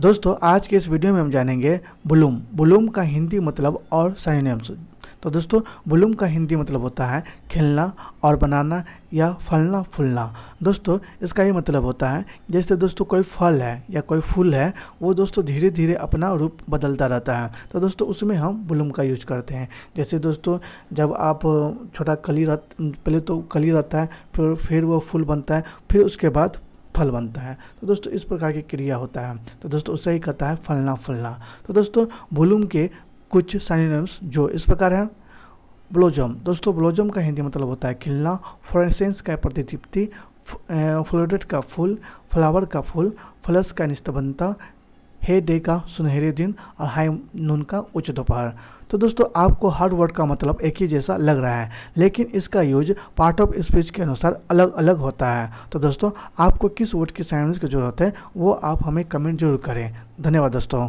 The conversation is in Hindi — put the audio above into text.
दोस्तों आज के इस वीडियो में हम जानेंगे बुलूम बुलूम का हिंदी मतलब और सैन्यम्स तो दोस्तों बुलूम का हिंदी मतलब होता है खिलना और बनाना या फलना फूलना दोस्तों इसका ये मतलब होता है जैसे दोस्तों कोई फल है या कोई फूल है वो दोस्तों धीरे धीरे अपना रूप बदलता रहता है तो दोस्तों उसमें हम बुलूम का यूज करते हैं जैसे दोस्तों जब आप छोटा कली रह पहले तो कली रहता है फिर फिर वो फूल बनता है फिर उसके बाद फल बनता है तो दोस्तों इस प्रकार की क्रिया होता है तो दोस्तों उसे ही कहता है फलना फलना तो दोस्तों बुलूम के कुछ सैनिनम्स जो इस प्रकार हैं ब्लोजम दोस्तों ब्लोजम का हिंदी मतलब होता है खिलना फ्लोरेसेंस का प्रतिदीप्ति फ्लोरेट का फूल फ्लावर का फूल फ्लस का निस्तबनता हे डे का सुनहरे दिन और हाई नून का उच्च दोपहर तो दोस्तों आपको हर वर्ड का मतलब एक ही जैसा लग रहा है लेकिन इसका यूज पार्ट ऑफ स्पीच के अनुसार अलग अलग होता है तो दोस्तों आपको किस वर्ड की साइनस की ज़रूरत है वो आप हमें कमेंट जरूर करें धन्यवाद दोस्तों